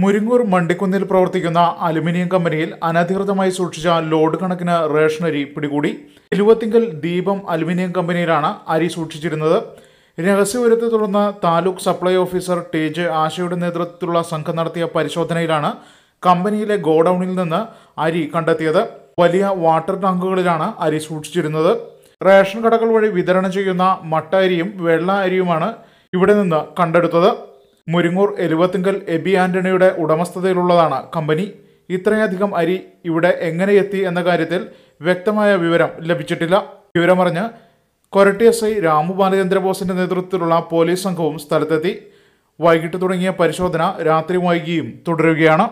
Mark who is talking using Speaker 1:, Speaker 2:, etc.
Speaker 1: മുരിങ്ങൂർ മണ്ടിക്കുന്നിൽ പ്രവർത്തിക്കുന്ന അലുമിനിയം കമ്പനിയിൽ അനധികൃതമായി സൂക്ഷിച്ച ലോഡ് കണക്കിന് റേഷനരി പിടികൂടി എലുവത്തിങ്കൽ ദീപം അലുമിനിയം കമ്പനിയിലാണ് അരി സൂക്ഷിച്ചിരുന്നത് രഹസ്യവരത്തെ തുടർന്ന് taluk supply officer T J ആശയുടെ നേതൃത്വത്തിലുള്ള സംഘം നടത്തിയ പരിശോധനയിലാണ് കമ്പനിയിലെ ഗോഡൌണിൽ നിന്ന് അരി കണ്ടെത്തിയത് വലിയ വാട്ടർ ടാങ്കുകളിലാണ് അരി സൂക്ഷിച്ചിരുന്നത് റേഷൻ കടകൾ വഴി വിതരണം ചെയ്യുന്ന മട്ട അരിയും വെള്ള അരിയുമാണ് ഇവിടെ നിന്ന് കണ്ടെടുത്തത് മുരിങ്ങൂർ എലുവത്തിങ്കൽ എബി ആന്റണിയുടെ ഉടമസ്ഥതയിലുള്ളതാണ് കമ്പനി ഇത്രയധികം അരി ഇവിടെ എങ്ങനെ എത്തി എന്ന കാര്യത്തിൽ വ്യക്തമായ വിവരം ലഭിച്ചിട്ടില്ല വിവരമറിഞ്ഞ് കൊരട്ടി എസ് ഐ രാമു ബാലചന്ദ്രബോസിന്റെ നേതൃത്വത്തിലുള്ള പോലീസ് സംഘവും സ്ഥലത്തെത്തി വൈകിട്ട് തുടങ്ങിയ പരിശോധന രാത്രി വൈകിയും
Speaker 2: തുടരുകയാണ്